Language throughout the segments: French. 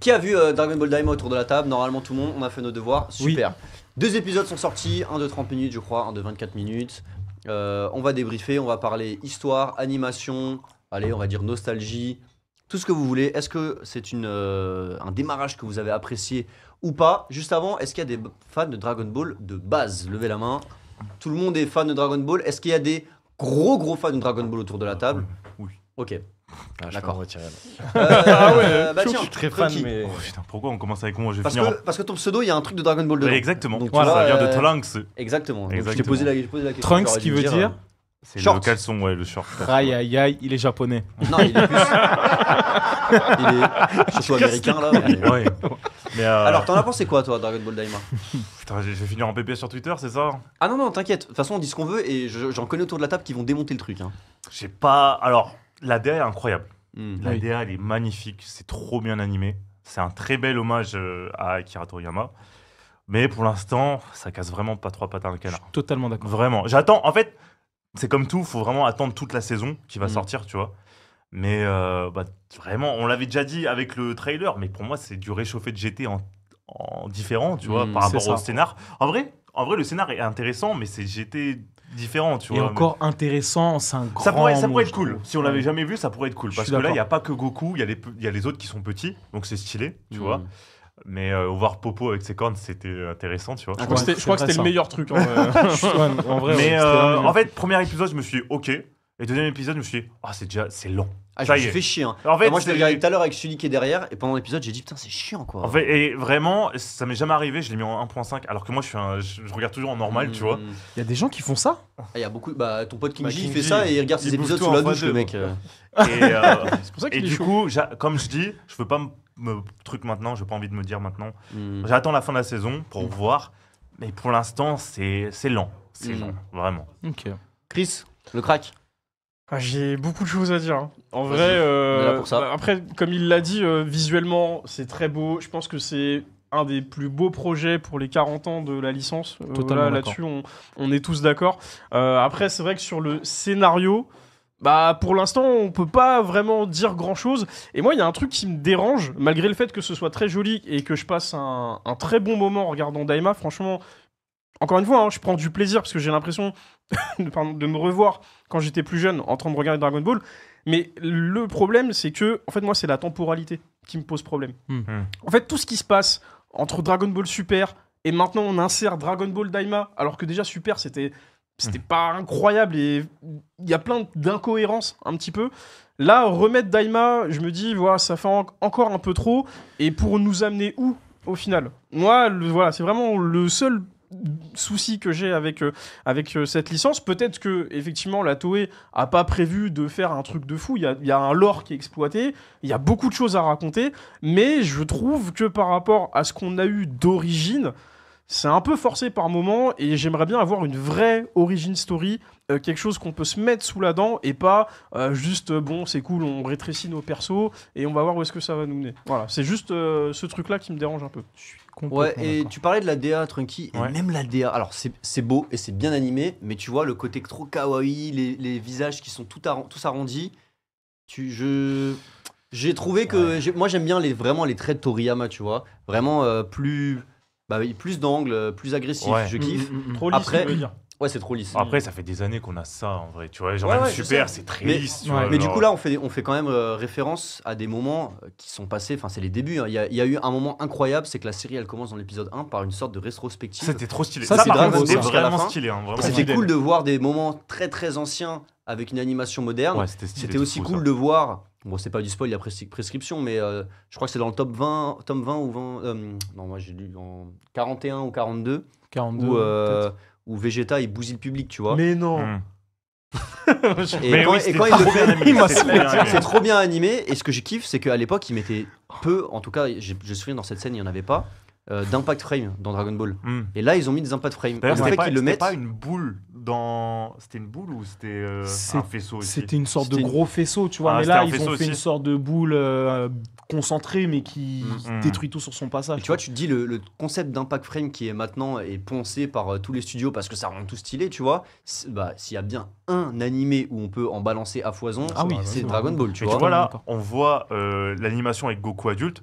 Qui a vu euh, Dragon Ball Daima autour de la table Normalement tout le monde, on a fait nos devoirs. Super. Deux épisodes sont sortis, un de 30 minutes je crois, un de 24 minutes. Euh, on va débriefer, on va parler histoire, animation, allez on va dire nostalgie, tout ce que vous voulez. Est-ce que c'est une, euh, un démarrage que vous avez apprécié ou pas Juste avant, est-ce qu'il y a des fans de Dragon Ball de base Levez la main. Tout le monde est fan de Dragon Ball. Est-ce qu'il y a des gros gros fans de Dragon Ball autour de la table Oui. Ok. Ah, D'accord. Ah, ah ouais, bah, tiens, je suis très fan, mais. Oh, putain, pourquoi on commence avec moi je parce, finir que, parce que ton pseudo, il y a un truc de Dragon Ball dedans. Exactement, Donc, ça vient de euh, Trunks. Exactement, Donc, Je, t'ai posé la, je posé la, question. Trunks qui veut dire. dire c'est le caleçon, ouais, le short. Aïe aïe aïe, il est japonais. Non, il est plus. il est surtout américain là. Ouais. Mais euh... Alors, t'en as pensé quoi, toi, Dragon Ball Daima Putain, je vais finir en PPS sur Twitter, c'est ça Ah non, non, t'inquiète. De toute façon, on dit ce qu'on veut et j'en connais autour de la table qui vont démonter le truc. Hein. J'ai pas. Alors, la DA est incroyable. Hmm. la DA, elle est magnifique. C'est trop bien animé. C'est un très bel hommage euh, à Akira Toriyama. Mais pour l'instant, ça casse vraiment pas trois patins un canard. totalement d'accord. Vraiment. J'attends. En fait, c'est comme tout. Il Faut vraiment attendre toute la saison qui va hmm. sortir, tu vois. Mais euh, bah, vraiment, on l'avait déjà dit avec le trailer. Mais pour moi, c'est du réchauffé de GT en, en différent, tu vois, hmm. par rapport au scénar. En vrai, en vrai, le scénar est intéressant, mais c'est GT différent, tu vois. Et encore intéressant, c'est un grand. Ça pourrait, ça pourrait être cool. Si on l'avait jamais vu, ça pourrait être cool. Parce que là, il n'y a pas que Goku, il y, y, a les autres qui sont petits, donc c'est stylé, tu hmm. vois. Mais euh, voir Popo avec ses cornes, c'était intéressant, tu vois. Je crois que c'était le meilleur truc. En, vrai. en, en euh, fait, premier épisode, je me suis dit, ok, et deuxième épisode, je me suis dit, ah, c'est déjà, c'est long. Ah, je fait chier. Hein. En fait, moi, je l'ai regardé tout à l'heure avec celui qui est derrière, et pendant l'épisode, j'ai dit putain, c'est chiant quoi. En fait, et vraiment, ça m'est jamais arrivé, je l'ai mis en 1.5, alors que moi, je, je, regarde toujours en normal, tu vois. Il y a des gens qui font ça ah, Il y a beaucoup. Bah, ton pote King Bah, il fait ça et il regarde ses épisodes sur sous la le mec. Euh. Et, euh, C'est pour ça du coup, comme je dis, je veux pas me, truc maintenant, j'ai pas envie de me dire maintenant. Mm. J'attends la fin de la saison pour mm. voir, mais pour l'instant, c'est c'est lent. C'est mm. lent, vraiment. Ok. Chris, le crack. Ah, j'ai beaucoup de choses à dire. Hein. En vrai, euh, bah, après, comme il l'a dit, euh, visuellement, c'est très beau. Je pense que c'est un des plus beaux projets pour les 40 ans de la licence. Euh, là-dessus, on, est tous d'accord. après, c'est vrai que sur le scénario, bah, pour l'instant, on ne peut pas vraiment dire grand-chose. Et moi, il y a un truc qui me dérange, malgré le fait que ce soit très joli et que je passe un, très bon moment en regardant Daima. Franchement, encore une fois, hein, je prends du plaisir parce que j'ai l'impression de me revoir quand j'étais plus jeune en train de regarder Dragon Ball. Mais le problème, c'est que, en fait, moi, c'est la temporalité qui me pose problème. Hmm. Hmm. En fait, tout ce qui se passe entre Dragon Ball Super et maintenant on insère Dragon Ball Daima, alors que déjà Super, c'était c'était hmm. pas incroyable et il y a plein d'incohérences un petit peu. Là, remettre Daima, je me dis, voilà, ça fait encore un peu trop. Et pour nous amener où au final Moi, voilà, c'est vraiment le seul souci que j'ai avec, euh, avec euh, cette licence. Peut-être que, effectivement, la Toei a pas prévu de faire un truc de fou. Il y a, y a, un lore qui est exploité, il y a beaucoup de choses à raconter, mais je trouve que par rapport à ce qu'on a eu d'origine, c'est un peu forcé par moment et j'aimerais bien avoir une vraie origin story, euh, quelque chose qu'on peut se mettre sous la dent et pas euh, juste euh, bon c'est cool, on rétrécit nos persos et on va voir où est-ce que ça va nous mener. Voilà, c'est juste ce truc là qui me dérange un peu. Je suis ouais, et tu parlais de la DA Trunky, et même la DA, alors c'est beau et c'est bien animé, mais tu vois le côté trop kawaii, les, les visages qui sont tout tous arrondis, tu je j'ai trouvé que moi j'aime bien les vraiment les traits de Toriyama, tu vois, vraiment plus bah plus d'angle, euh, plus agressif, je mm, kiffe. Mm, mm, trop lisse, Après, Ouais, c'est trop lisse. Après, ça fait des années qu'on a ça en vrai. Tu vois, genre super, c'est très mais, lisse. mais du coup, là, on fait, on fait quand même euh, référence à des moments euh, qui sont passés. Enfin, c'est les débuts. Hein. Il, y a, eu un moment incroyable c'est que la série, elle commence dans l'épisode 1 par une sorte de rétrospective. C'était trop stylé. Ça, vraiment, stylé. C'était cool de voir des moments très très anciens avec une animation moderne. C'était aussi cool de voir Bon, c'est pas du spoil, il y a prescription, mais euh, je crois que c'est dans le top 20, tome 20 ou 20. Euh, non, moi j'ai lu dans 41 ou 42. 42. Euh, où, Vegeta il bousille le public, tu vois. Mais non hmm. et, quand, il le fait, c'est trop bien animé. Et ce que j'ai kiffe, c'est qu'à l'époque, il mettait peu, en tout cas, je, je me souviens dans cette scène, il n'y en avait pas. Euh, d'impact frame dans Dragon Ball. Hmm. Et là, ils ont mis des impact frames. c'était pas, le mettent... pas une boule dans. C'était une boule ou c'était euh, un faisceau C'était une sorte de gros faisceau, tu vois. Ah, mais là, ils ont fait une sorte de boule euh, concentrée, mais qui hmm, hmm. détruit tout sur son passage. tu vois, tu te dis, le, concept d'impact frame qui est maintenant est poncé par tous les studios parce que ça rend tout stylé, tu vois. Bah, S'il y a bien un animé où on peut en balancer à foison, ah c'est Dragon Ball, tu vois. on voit l'animation avec Goku adulte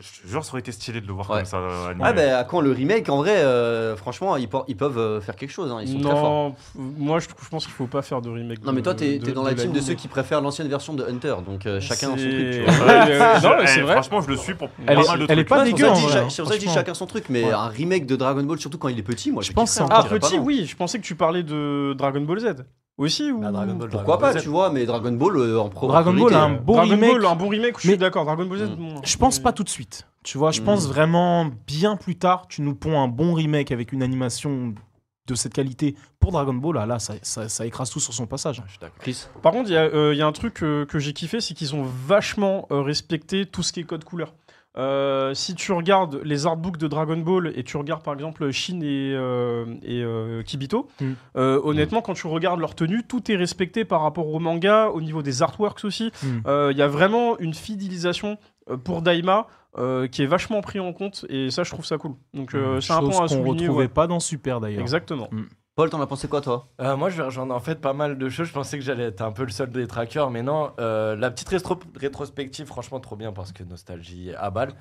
je te jure, ça aurait été stylé de le voir comme ça. Euh, ah, bah, à quand le remake En vrai, euh, franchement, ils, ils peuvent euh, faire quelque chose. Hein, ils sont très forts. moi, je, pense qu'il faut pas faire de remake. Non, mais toi, t'es dans la team de ceux qui préfèrent l'ancienne version de Hunter, donc chacun son truc. Tu non, mais c'est eh, vrai. Franchement, je le suis pour elle de elle est pas dégueu. Hein, c'est pour ça que je dis chacun son truc, mais un remake de Dragon Ball, surtout quand il est petit, moi, je pense. Ah, petit, oui. Je pensais que tu parlais de Dragon Ball Z aussi ou... Bah, Pourquoi pas, tu vois, mais Dragon Ball euh, en Dragon Ball, euh, un bon remake, je suis d'accord. Dragon Ball hmm. Je pense hmm. pas tout de suite. Tu vois, je hmm. pense vraiment bien plus tard, tu nous ponds un bon remake avec une animation de cette qualité pour Dragon Ball, ah là, là ça, écrase tout sur son passage. Ah, d'accord. Par contre, il y, a euh, un truc que j'ai kiffé, c'est qu'ils ont vachement respecté tout ce qui est code couleur. Euh, si tu regardes les artbooks de Dragon Ball et tu regardes par exemple Shin et, euh, euh, Kibito, hmm. honnêtement, quand tu regardes leur tenue, tout est respecté par rapport au manga, au niveau des artworks aussi. Hmm. Il y a vraiment une fidélisation pour Daima. qui est vachement pris en compte et ça je trouve ça cool donc hmm. c'est un point à souligner qu'on retrouvait pas dans Super d'ailleurs exactement Paul, t'en as pensé quoi toi euh, Moi, je vais en fait pas mal de choses. Je pensais que j'allais être un peu le seul des trackers, mais non. Euh, la petite rétrospective, franchement, trop bien parce que nostalgie à balle.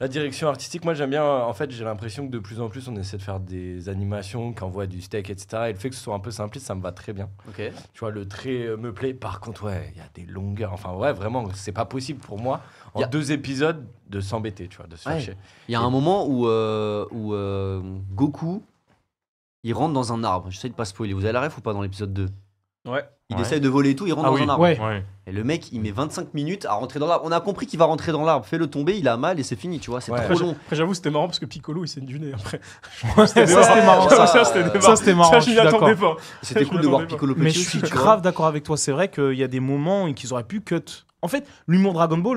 La direction artistique, moi j'aime bien. En fait, j'ai l'impression que de plus en plus on essaie de faire des animations, voit du steak, etc. Et le fait que ce soit un peu simpliste, ça me va très bien. Ok. Tu vois, le trait euh, me plaît. Par contre, ouais, il y a des longueurs. Enfin, ouais, vraiment, c'est pas possible pour moi en deux épisodes de s'embêter, tu vois, de se Il y a un moment où, où Goku il rentre dans un arbre. J'essaie de pas spoiler. Vous avez la ref ou pas dans l'épisode 2 Ouais. Il essaie essaye de voler et tout, il rentre ah dans un arbre. Ouais. Et le mec, il met 25 minutes à rentrer dans l'arbre. On a compris qu'il va rentrer dans l'arbre. Fais-le tomber, il a mal et c'est fini, tu vois. C'est trop long. Après, j'avoue, c'était marrant parce que Piccolo, il s'est du nez après. Ça, c'était marrant. Ça, c'était marrant. marrant. Ça, je attendais pas. C'était cool de voir Piccolo Mais je suis grave d'accord avec toi. C'est vrai qu'il y a des moments qu'ils auraient pu cut. En fait, l'humour Dragon Ball,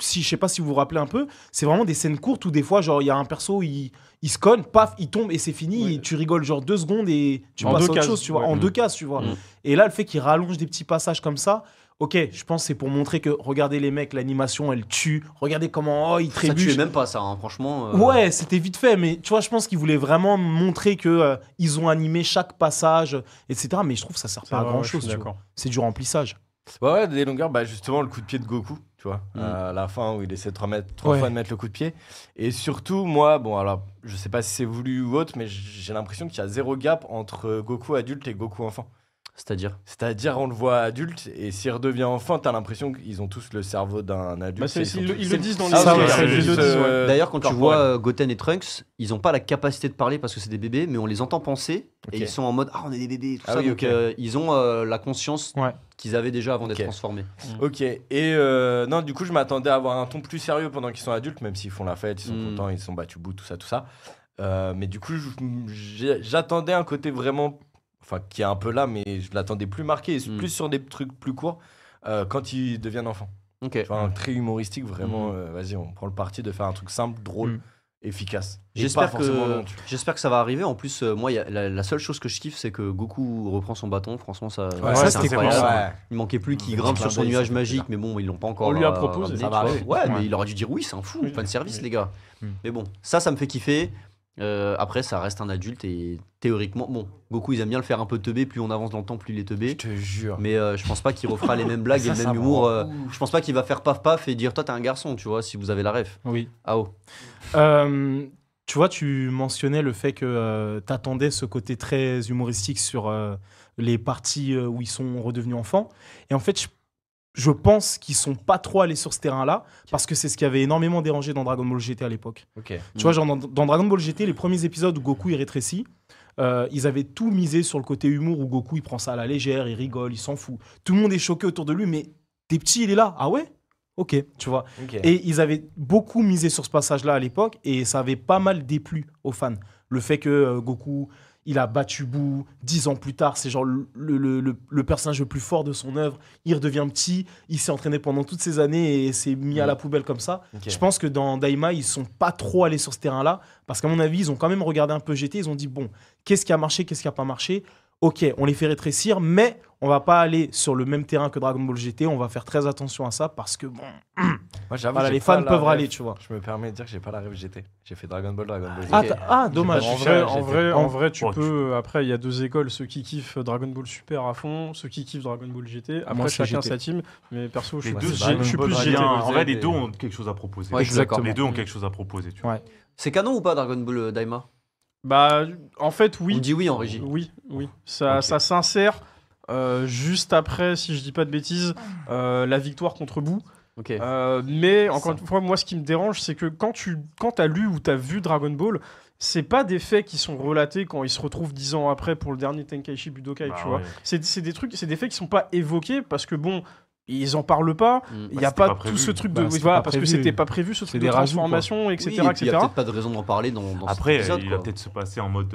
si je sais pas si vous vous rappelez un peu, c'est vraiment des scènes courtes où des fois, genre, il y a un perso, il, se conne, paf, il tombe et c'est fini. tu rigoles genre deux secondes et tu passes à autre chose, tu En deux mm. cases, tu vois. Mm. Et là, le fait qu'il rallonge des petits passages comme ça, Ok, je pense c'est pour montrer que regardez les mecs, l'animation elle tue. Regardez comment oh, il trébuche. Ça tuait même pas ça, hein, franchement. Euh. Ouais, c'était vite fait, mais tu vois, je pense qu'ils voulaient vraiment montrer que euh, ils ont animé chaque passage, etc. Mais je trouve que ça sert pas à grand chose. C'est du remplissage. Ouais, des longueurs, bah justement, le coup de pied de Goku, tu vois, mm. euh, à la fin où il essaie trois, fois de mettre le coup de pied. Et surtout, moi, bon, alors, je sais pas si c'est voulu ou autre, mais j'ai l'impression qu'il y a zéro gap entre Goku adulte et Goku enfant. C'est-à-dire C'est-à-dire, on le voit adulte, et s'il redevient enfant, t'as l'impression qu'ils ont tous le cerveau d'un adulte. Bah, ils, le disent dans les euh, D'ailleurs, quand tu vois euh, Goten et Trunks, ils n'ont pas la capacité de parler parce que c'est des bébés, mais on les entend penser, et ils sont en mode Ah, on est des bébés, ah euh, ils ont la conscience qu'ils avaient déjà avant d'être transformés. Mm. Ok, et non, du coup, je m'attendais à avoir un ton plus sérieux pendant qu'ils sont adultes, même s'ils font la fête, ils sont mm. contents, ils sont battus bout, tout ça, tout ça. mais du coup, j'attendais un côté vraiment enfin qui est un peu là, mais je l'attendais plus marqué, hmm. plus sur des trucs plus courts euh, quand il devient enfant. ok très humoristique, vraiment. Hmm. Euh, vas-y, on prend le parti de faire un truc simple, drôle hmm. efficace. J'espère que, j'espère que ça va arriver. En plus, euh, moi, la, seule chose que je kiffe, c'est que Goku reprend son bâton. Franchement, ça, ouais, ça c'est incroyable. Il manquait plus qu'il mmh. grimpe sur son nuage magique, mais bon, ils l'ont pas encore. On lui a proposé. ouais, mais il aurait dû dire oui, c'est un fou, de service, les gars. Mmh. Mais bon, ça, ça me fait kiffer. Euh, après, ça reste un adulte et théoriquement, bon, Goku ils aiment bien le faire un peu teubé. Plus on avance dans le temps, plus il est teubé. Je te jure. Mais euh, je pense pas qu'il refera les mêmes blagues et le même humour. Euh, je pense pas qu'il va faire paf paf et dire toi t'es un garçon, tu vois, si vous avez la ref. Oui. Ah oh. tu vois, tu mentionnais le fait que t'attendais ce côté très humoristique sur les parties où ils sont redevenus enfants. Et en fait, je je pense qu'ils sont pas trop allés sur ce terrain-là parce que c'est ce qui avait énormément dérangé dans Dragon Ball GT à l'époque. Tu vois, hmm. dans, Dragon Ball GT, les premiers épisodes où Goku est rétrécit, euh, ils avaient tout misé sur le côté humour où Goku il prend ça à la légère, il rigole, il s'en fout. Tout le monde est choqué autour de lui, mais t'es petit, il est là. Ah ouais Ok, tu vois. Et ils avaient beaucoup misé sur ce passage-là à l'époque et ça avait pas mal déplu aux fans. Le fait que euh, Goku il a battu bout Dix ans plus tard, c'est genre le, personnage le plus fort de son œuvre. Il redevient petit. Il s'est entraîné pendant toutes ces années et s'est mis à la mm. poubelle comme ça. Je pense que dans Daima, ils sont pas trop allés sur ce terrain-là. Parce qu'à mon avis, ils ont quand même regardé un peu GT. Ils ont dit, bon, qu'est-ce qui a marché, qu'est-ce qui a pas marché ok, on les fait rétrécir, mais on va pas aller sur le même terrain que Dragon Ball GT. On va faire très attention à ça parce que bon, voilà, les fans peuvent râler, tu vois. Je me permets de dire que j'ai pas la rêve GT. J'ai fait Dragon Ball, Dragon Ball. GT. ah, ah dommage. En vrai, en oh. vrai, oh, tu peux. Après, il y a deux écoles ceux qui kiffent Dragon Ball Super à fond, ceux qui kiffent Dragon Ball GT. Après, chacun sa team. Mais perso, je suis, plus GT. En vrai, les deux ont quelque chose à proposer. Exactement. Les deux ont quelque chose à proposer. C'est canon ou pas Dragon Ball euh, Daima bah, en fait, oui. On dit oui en régie. Oui, oui. Ça, ça s'insère euh, juste après, si je dis pas de bêtises, euh, la victoire contre Bou. Euh, mais encore une fois, moi, ce qui me dérange, c'est que quand tu quand as lu ou tu as vu Dragon Ball, c'est pas des faits qui sont relatés quand ils se retrouvent dix ans après pour le dernier Tenkaichi Budokai, bah tu vois. C'est des trucs, c'est des faits qui sont pas évoqués parce que bon, ils en parlent pas. Mm. il n'y bah, a pas, tout ce truc de. Bah, parce que c'était pas prévu ce truc des transformations, etc. Il n'y a peut-être pas de raison d'en parler dans, Après, cet va peut-être se passer en mode.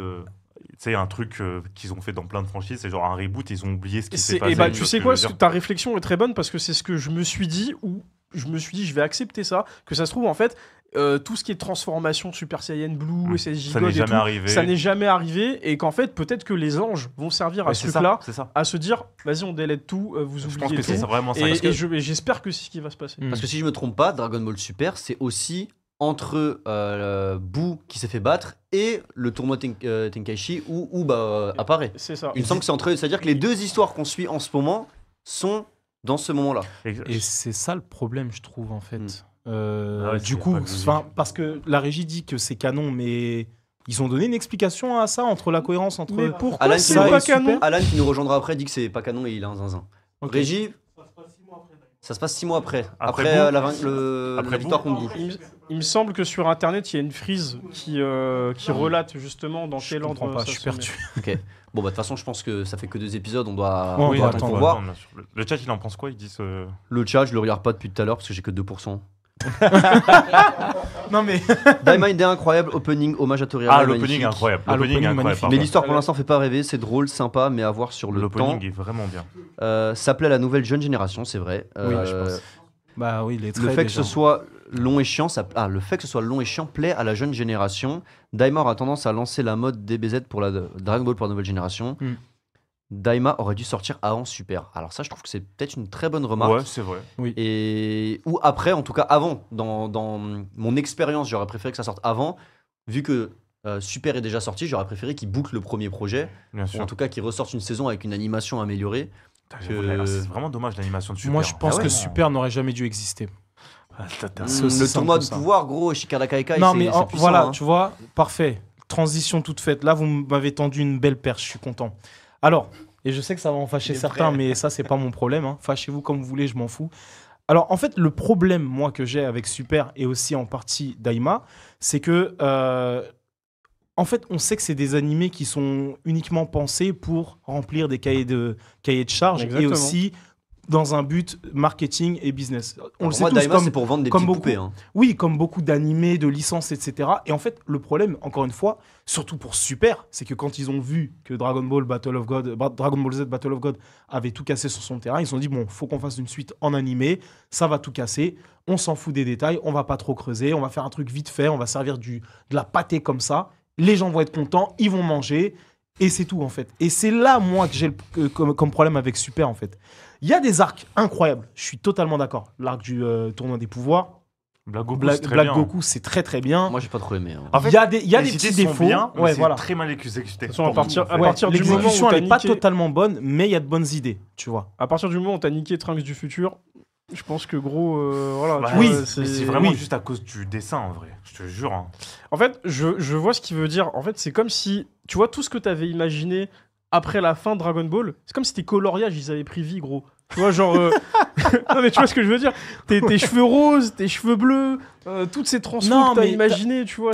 c'est euh, un truc euh, qu'ils ont fait dans plein de franchises, c'est genre un reboot, ils ont oublié ce qui s'est passé. Et bah, tu sais quoi, ta réflexion est très bonne parce que c'est ce que je me suis dit où je me suis dit, je vais accepter ça. Que ça se trouve, en fait, euh, tout ce qui est transformation Super Saiyan Blue, mmh, ça n'est jamais arrivé. Ça n'est jamais arrivé et qu'en fait peut-être que les anges vont servir à ce à se dire vas-y on délaisse tout, euh, vous je pense que C'est vraiment ça. Et, j'espère que c'est ce qui va se passer. Parce que si je me trompe pas, Dragon Ball Super c'est aussi entre euh, qui s'est fait battre et le tournoi euh, Tenkaichi où, où bah, apparaît. C'est ça. Il me semble que c'est entre eux, c'est-à-dire que les deux histoires qu'on suit en ce moment sont dans ce moment-là. Et c'est ça le problème, je trouve, en fait. Hmm. Euh, ah du coup, parce que la régie dit que c'est canon, mais ils ont donné une explication à ça entre la cohérence entre. Mais pourquoi Alan, qui pas canon Alan qui nous rejoindra après dit que c'est pas canon et il a un zinzin. Régie, ça se passe six mois après, après, euh, la, victoire contre Il, me semble que sur Internet, il y a une frise qui, euh, qui relate justement dans quel ordre Pas, je ok. Bon, bah, de toute façon, je pense que ça fait que deux épisodes, on doit, attendre, voir. le chat, il en pense quoi Il dit. Euh, le chat, je le regarde pas depuis tout à l'heure parce que j'ai que 2%. non mais. Diamond est incroyable, opening, hommage à Toriyama. Ah, ah, l'opening incroyable. l'opening incroyable. Mais l'histoire pour l'instant fait pas rêver, c'est drôle, sympa, mais à voir sur le temps. L'opening est vraiment bien. Euh, ça plaît à la nouvelle jeune génération, c'est vrai. oui, je euh, pense. Bah oui, les Le fait que ce soit long et chiant, ah, le fait que ce soit long et chiant plaît à la jeune génération. Daimor a tendance à lancer la mode DBZ pour la Dragon Ball pour la nouvelle génération. Hmm. Daima aurait dû sortir avant Super. Alors ça, je trouve que c'est peut-être une très bonne remarque. Ouais, c'est vrai. Oui. Et ou après, en tout cas avant. Dans, dans mon expérience, j'aurais préféré que ça sorte avant, vu que euh, Super est déjà sorti. J'aurais préféré qu'il boucle le premier projet, ou en tout cas qu'il ressorte une saison avec une animation améliorée. C'est vraiment dommage l'animation de Super. Moi, je pense ah que Super n'aurait jamais dû exister. Ah, le, tournoi de pouvoir, gros, chez Non, mais voilà, hein. tu vois, parfait. Transition toute faite. Là, vous m'avez tendu une belle perche, je suis content. Alors, et je sais que ça va en fâcher certains, mais ça, c'est pas mon problème. Hein. Fâchez-vous comme vous voulez, je m'en fous. Alors, en fait, le problème, moi, que j'ai avec Super et aussi en partie Daima, c'est que, euh, en fait, on sait que c'est des animés qui sont uniquement pensés pour remplir des cahiers de, cahiers de et aussi dans un but marketing et business. On le sait tous, comme, pour vendre des comme beaucoup, hein. Oui, comme beaucoup d'animés, de licences, etc. Et en fait, le problème, encore une fois, surtout pour Super, c'est que quand ils ont vu que Dragon Ball Battle of God, Dragon Ball Z Battle of God avait tout cassé sur son terrain, ils se sont dit bon, faut qu'on fasse une suite en animé, ça va tout casser. On s'en fout des détails, on va pas trop creuser, on va faire un truc vite fait, on va servir du de la pâtée comme ça. Les gens vont être contents, ils vont manger et c'est tout, en fait. Et c'est là, moi, que j'ai euh, comme, comme, problème avec Super, en fait. Il y a des arcs incroyables. Je suis totalement d'accord. L'arc du euh, tournoi des pouvoirs. Black Goku, c'est très très bien. Moi, j'ai pas trop aimé. Hein. il y a des, y a des petits défauts. Bien, voilà. très mal exécuté. À partir, à partir du moment n'est pas totalement bonne, mais il y a de bonnes idées, tu vois. À partir du moment où t'as niqué Trunks du futur, je pense que gros, euh, voilà. oui, c'est... vraiment juste à cause du dessin en vrai, je te jure. Hein. En fait, je, je vois ce qu'il veut dire. En fait, c'est comme si, tu vois, tout ce que t'avais imaginé après la fin de Dragon Ball, c'est comme si tes coloriages, ils avaient pris vie, gros. Tu vois, genre. Euh, non, mais tu vois ce que je veux dire Tes, cheveux roses, tes cheveux bleus, euh, toutes ces transformations que t'as tu vois.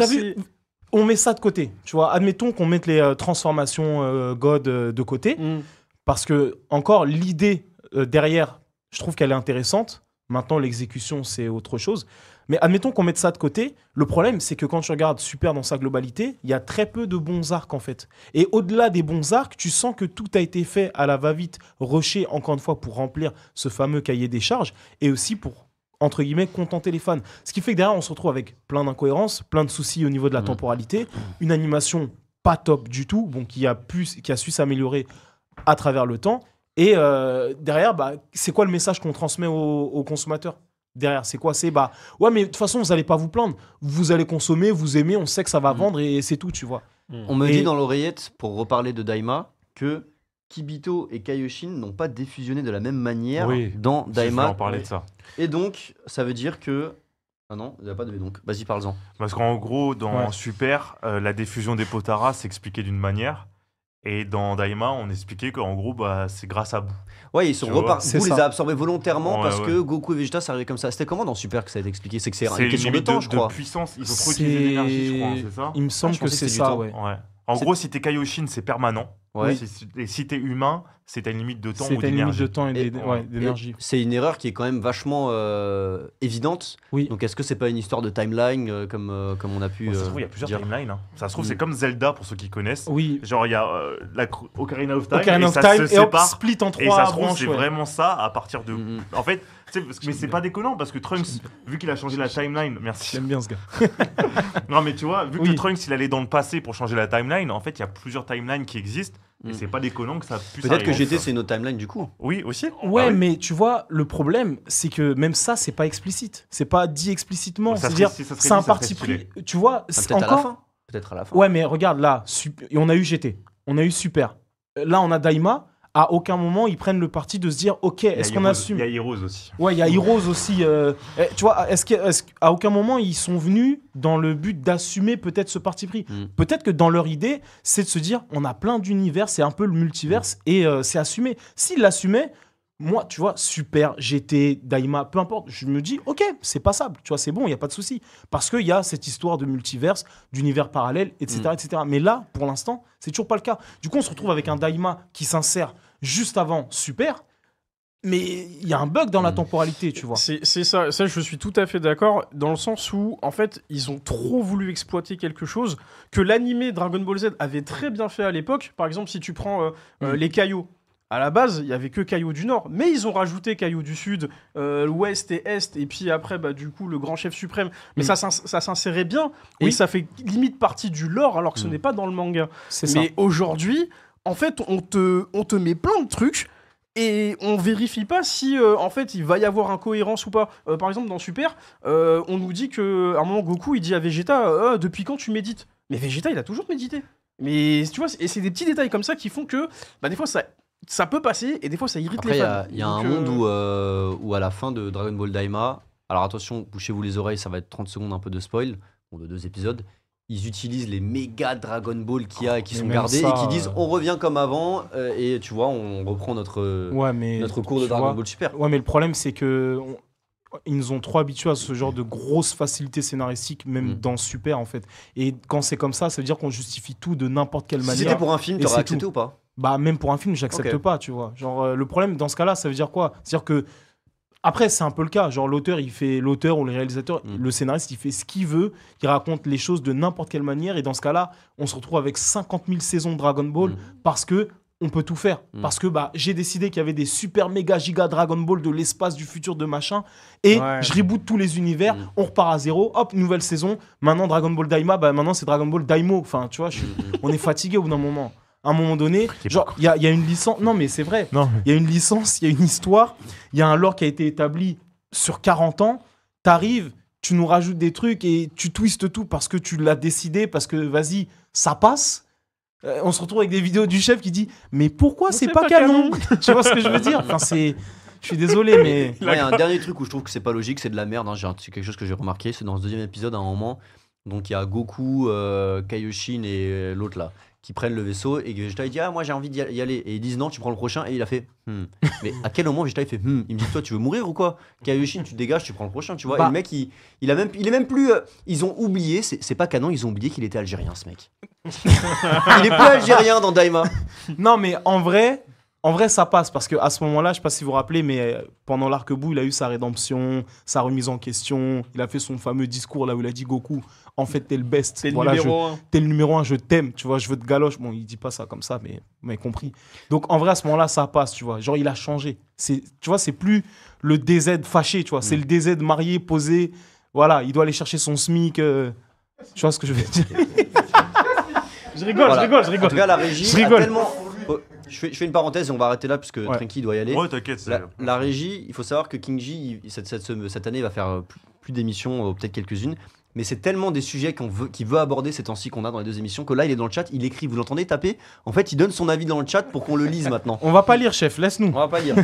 On met ça de côté, tu vois. Admettons qu'on mette les transformations God de côté, mm. parce que encore l'idée derrière je trouve qu'elle est intéressante. Maintenant, l'exécution, c'est autre chose. Mais admettons qu'on mette ça de côté. Le problème, c'est que quand tu regardes Super dans sa globalité, il y a très peu de bons arcs en fait. Et au-delà des bons arcs, tu sens que tout a été fait à la va-vite, rushé encore une fois pour remplir ce fameux cahier des charges et aussi pour entre guillemets contenter les fans. Ce qui fait que derrière, on se retrouve avec plein d'incohérences, plein de soucis au niveau de la mmh. temporalité, une animation pas top du tout, bon a qui a su s'améliorer à travers le temps et euh, derrière, bah, c'est quoi le message qu'on transmet aux, consommateurs Derrière, c'est quoi C'est bah, ouais, mais de toute façon, vous n'allez pas vous plaindre. Vous allez consommer, vous aimez, on sait que ça va mm. vendre et c'est tout, tu vois. Mm. On me dit dans l'oreillette, pour reparler de Daima, que Kibito et Kaioshin n'ont pas défusionné de la même manière oui, dans Daima. en parler de ça. Et donc, ça veut dire que ah non, il n'y a pas de donc. Vas-y, parle-en. Parce qu'en gros, dans Super, euh, la diffusion des Potara s'expliquait d'une manière. Et dans Daima, on expliquait qu'en gros, bah, c'est grâce à Bou. Ouais, ils sont repartis. Bou les a absorbés volontairement parce que Goku et Vegeta, ça arrivait comme ça. C'était comment dans Super que ça a été expliqué C'est que c'est une question de temps, de, je crois. De puissance, ils ont trop de l'énergie, je crois, c'est ça Il me semble ah, que, c'est ça, ouais. En gros, si t'es Kaioshin, c'est permanent. Ouais. Et si t'es humain, c'est à une limite de temps ou d'énergie. C'est une temps et d'énergie. c'est une erreur qui est quand même vachement euh, évidente. Oui. Donc est-ce que c'est pas une histoire de timeline euh, comme, euh, comme on a pu. ça se trouve, il y a plusieurs dire. timelines. Hein. Ça se trouve, c'est comme Zelda pour ceux qui connaissent. Oui. Genre, il y a la Ocarina of Time. et ça se split en trois. Et ça se c'est vraiment ça à partir de. Mm, mm. En fait. Mais c'est pas déconnant parce que Trunks, vu qu'il a changé la timeline, merci. J'aime bien ce gars. non, mais tu vois, vu que Trunks il allait dans le passé pour changer la timeline, en fait il y a plusieurs timelines qui existent. Et mm. c'est pas déconnant que ça puisse Peut-être que GT, c'est nos timeline du coup. Oui, aussi. Ouais, ah mais tu vois, le problème, c'est que même ça, c'est pas explicite. C'est pas dit explicitement. C'est-à-dire, c'est un parti pris. Tu vois, c'est peut-être encore... Peut-être à la fin. Ouais, mais regarde là, on a eu GT, on a eu Super. Là, on a Daima à aucun moment ils prennent le parti de se dire ok est-ce qu'on assume il y a Heroes aussi ouais il y a Heroes aussi euh, eh, tu vois est-ce est aucun moment ils sont venus dans le but d'assumer peut-être ce parti pris mm. peut-être que dans leur idée c'est de se dire on a plein d'univers c'est un peu le multiverse mm. et euh, c'est assumé s'ils l'assumaient moi, tu vois, super, GT, Daima, peu importe, je me dis, ok, c'est passable, tu vois, c'est bon, il n'y a pas de souci. Parce qu'il y a cette histoire de multiverse, d'univers parallèle, etc., mm. etc. Mais là, pour l'instant, c'est toujours pas le cas. Du coup, on se retrouve avec un Daima qui s'insère juste avant, super. Mais il y a un bug dans la hmm. temporalité, tu vois. C'est ça, ça je suis tout à fait d'accord, dans le sens où, en fait, ils ont trop voulu exploiter quelque chose que l'animé Dragon Ball Z avait très bien fait à l'époque. Par exemple, si tu prends euh, euh, hmm. les Cailloux, à la base, il y avait que Cailloux du Nord, mais ils ont rajouté Caillou du Sud, euh, l'Ouest et Est, et puis après, bah, du coup, le grand chef suprême. Mais hmm. ça, ça s'insérait bien, oui. et ça fait limite partie du lore, alors que ce n'est pas dans le manga. C'est Mais aujourd'hui, en fait, on te, on te met plein de trucs et on vérifie pas si euh, en fait il va y avoir incohérence ou pas. Euh, par exemple dans Super, euh, on nous dit que à un moment Goku il dit à Vegeta depuis quand tu médites Mais Vegeta il a toujours médité. Mais tu vois et c'est des petits détails comme ça qui font que bah, des fois ça ça peut passer et des fois ça irrite les fans. il y a, un monde où, où à la fin de Dragon Ball Daima, alors attention, bouchez-vous les oreilles, ça va être 30 secondes un peu de spoil, ou de deux épisodes, ils utilisent les méga Dragon Ball qu'il y a et qui sont gardés et qui disent euh. on revient comme avant euh, et tu vois on reprend notre euh, notre cours de Dragon Ball Super. Ouais mais le problème c'est que ils nous ont trop habitués à ce genre de grosse facilité scénaristique même mm. dans Super en fait. Et quand c'est comme ça, ça veut dire qu'on justifie tout de n'importe quelle manière. c'était pour un film, t'aurais accepté ou pas Bah même pour un film, j'accepte pas, tu vois. Genre le problème dans ce cas-là, ça veut dire quoi cest dire que après, c'est un peu le cas. Genre, l'auteur, il fait l'auteur ou le réalisateur, mm. le scénariste, il fait ce qu'il veut. Il raconte les choses de n'importe quelle manière. Et dans ce cas-là, on se retrouve avec 50 000 saisons de Dragon Ball mm. parce que on peut tout faire. Mm. Parce que bah, j'ai décidé qu'il y avait des super méga giga Dragon Ball de l'espace du futur de machin. Et je reboot tous les univers. On repart à zéro. Hop, nouvelle saison. Maintenant, Dragon Ball Daima, bah, maintenant c'est Dragon Ball Daimo. Enfin, tu vois, on est fatigué au bout d'un moment à un moment donné, genre, il y a, une licence. Non, mais c'est vrai. Il y a une licence, il y a une histoire, il y a un lore qui a été établi sur 40 ans. T'arrives, tu nous rajoutes des trucs et tu twistes tout parce que tu l'as décidé, parce que vas-y, ça passe. Euh, on se retrouve avec des vidéos du chef qui dit Mais pourquoi c'est pas, canon, Tu vois ce que je veux dire Enfin, c'est. Je suis désolé, mais. Il y a un dernier truc où je trouve que c'est pas logique, c'est de la merde. Hein. C'est quelque chose que j'ai remarqué. C'est dans ce deuxième épisode, à un moment. Donc il y a Goku, euh, Kaioshin et l'autre là qui prennent le vaisseau et que Vegeta dit ah moi j'ai envie d'y aller et ils disent non tu prends le prochain et il a fait hmm. mais à quel moment je fait hmm. il me dit toi tu veux mourir ou quoi Kaioshin tu dégages tu prends le prochain tu vois et bah. le mec il, il, a même il est même plus euh, ils ont oublié c'est pas canon ils ont oublié qu'il était algérien ce mec il est plus algérien dans Daima non mais en vrai en vrai, ça passe parce que à ce moment-là, je sais pas si vous vous rappelez, mais euh, pendant l'arc-bout, il a eu sa rédemption, sa remise en question. Il a fait son fameux discours là où il a dit Goku, en fait, t'es le best. T'es es le numéro un. le numéro un, je t'aime, tu vois, je veux te galoche. Bon, il dit pas ça comme ça, mais mais compris. Donc en vrai, à ce moment-là, ça passe, tu vois. Genre, il a changé. tu vois, c'est plus le DZ fâché, tu vois. C'est mm. le DZ marié, posé. Voilà, il doit aller chercher son SMIC. Euh, tu vois ce que je veux dire Je rigole, je rigole, je rigole. En tout la régie je rigole. Je fais, une parenthèse et on va arrêter là puisque Trinky doit y aller. Ouais, t'inquiète. La, régie, il faut savoir que Kingji cette, cette, année, va faire euh, plus, d'émissions, euh, peut-être quelques-unes. Mais c'est tellement des sujets qu'il veut, aborder ces temps-ci qu'on a dans les deux émissions que là, il est dans le chat, il écrit. Vous l'entendez taper En fait, il donne son avis dans le chat pour qu'on le lise maintenant. on va pas lire, chef, laisse-nous. On va pas lire.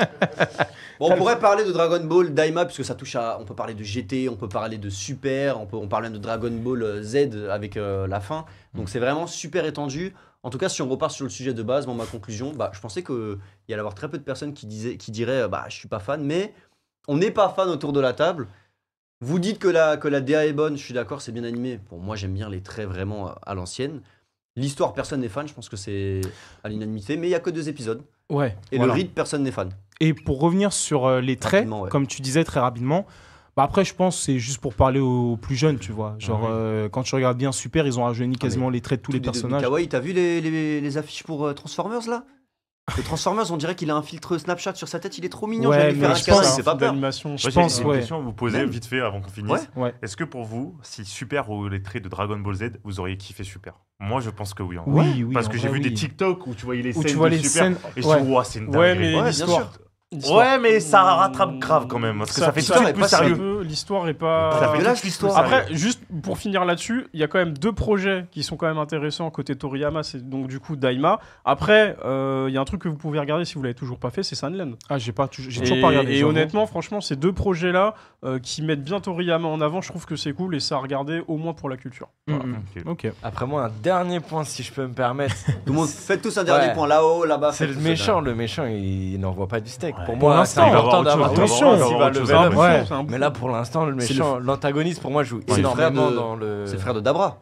on pourrait parler de Dragon Ball Daima, puisque ça touche à. On peut parler de GT, on peut parler de Super, on, peut, on parle de Dragon Ball euh, Z avec la fin. Donc mm. c'est vraiment super étendu. En tout cas, si on repart sur le sujet de base, dans ma conclusion, bah, je pensais qu'il y allait avoir très peu de personnes qui, disaient, qui diraient bah, « je suis pas fan », mais on n'est pas fan autour de la table. Vous dites que la, que la DA est bonne, je suis d'accord, c'est bien animé. Pour moi, j'aime bien les traits vraiment euh, à l'ancienne. L'histoire, personne n'est fan, je pense que c'est à l'unanimité, mais il n'y a que deux épisodes. Ouais. Et le rythme, personne n'est fan. Et pour revenir sur euh, les traits, comme tu disais très rapidement, bah après, je pense c'est juste pour parler aux plus jeunes, tu vois. Genre, ah euh, quand tu regardes bien Super, ils ont rajeuni ah, quasiment les traits de tous les personnages. Kawaii, t'as vu les, les, affiches pour euh, Transformers là le Transformers, on dirait qu'il a un filtre Snapchat sur sa tête, il est trop mignon. Ouais, faire un c'est pas Je pense, une question à vous poser vite fait avant qu'on finisse. Est-ce que pour vous, si Super ou les traits de Dragon Ball Z, vous auriez kiffé Super Moi, je pense que oui. En oui, oui Parce que j'ai vu des TikTok où tu voyais les scènes tu vois de les Super et je c'est une Ouais, mais Ouais, mais ça rattrape grave quand même, parce que ça, fait tout plus sérieux. L'histoire est pas. Ça l'histoire. Après, juste pour finir là-dessus, il y a quand même deux projets qui sont quand même intéressants côté Toriyama, c'est donc du coup Daima. Après, euh, il y a un truc que vous pouvez regarder si vous l'avez toujours pas fait, c'est Sunland. Ah, j'ai pas, j'ai toujours pas regardé. Et honnêtement, franchement, ces deux projets-là euh, qui mettent bien Toriyama en avant, je trouve que c'est cool et ça à regarder au moins pour la culture. Mm, mm. ok. Après moi, un dernier point si je peux me permettre. tout le faites tous un dernier point là-haut, là-bas. C'est le méchant, le méchant, il n'envoie pas du steak pour moi, attention. Hein. Mais là, pour l'instant, le méchant, l'antagoniste, pour moi, joue énormément dans le. C'est le frère de Dabra.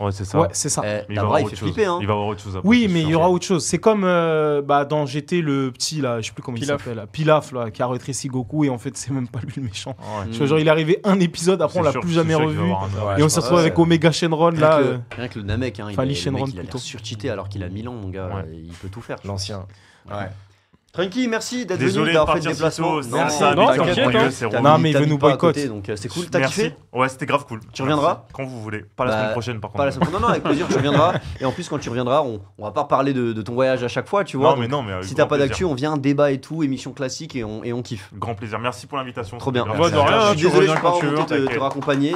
Ouais, c'est ça. Ouais, c'est ça. Eh, il, il, fait flipper, hein. il va avoir autre chose. Après, oui, mais il y aura autre chose. C'est comme euh, bah, dans GT, le petit, là, je sais plus comment il s'appelle, Pilaf, là, qui a rétréci Goku, et en fait, c'est même pas lui le méchant. genre, il est arrivé un épisode, après, on l'a plus jamais revu. et on se retrouve avec Omega Shenron, rien là. Que, euh, Rien que le Namek, hein, il, est, Shenron, mec, a alors qu'il a 1000 ans, mon gars. Euh, il peut tout faire. L'ancien. Ouais. Tranquille, merci d'être venu, d'avoir fait le déplacement. Si non, t'inquiète. Hein. Hein. Non, mais il veut nous boycotter, donc euh, c'est cool. T'as kiffé Ouais, c'était grave cool. Tu reviendras Quand vous voulez. Pas la bah, semaine prochaine, par contre. Pas la semaine Non, non, avec plaisir, tu reviendras. Et en plus, quand tu reviendras, on, on va pas parler de, ton voyage à chaque fois, tu vois. Non, mais non, mais si t'as pas d'actu, on vient, débat et tout, émission classique et on, et on kiffe. Grand plaisir, merci pour l'invitation. Trop bien. Bah, je suis désolé, je pas te raccompagner.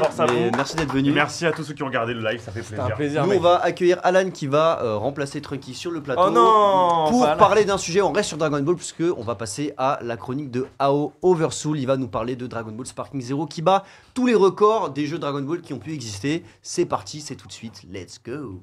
Merci d'être venu. Merci à tous ceux qui ont regardé le live, ça fait plaisir. Nous, on va accueillir Alan qui va euh, remplacer Trunky sur le plateau. Oh pour parler d'un sujet, on reste sur Dragon Puisque on va passer à la chronique de Ao Oversoul. Il va nous parler de Dragon Ball Sparking Zero qui bat tous les records des jeux Dragon Ball qui ont pu exister. C'est parti, c'est tout de suite. Let's go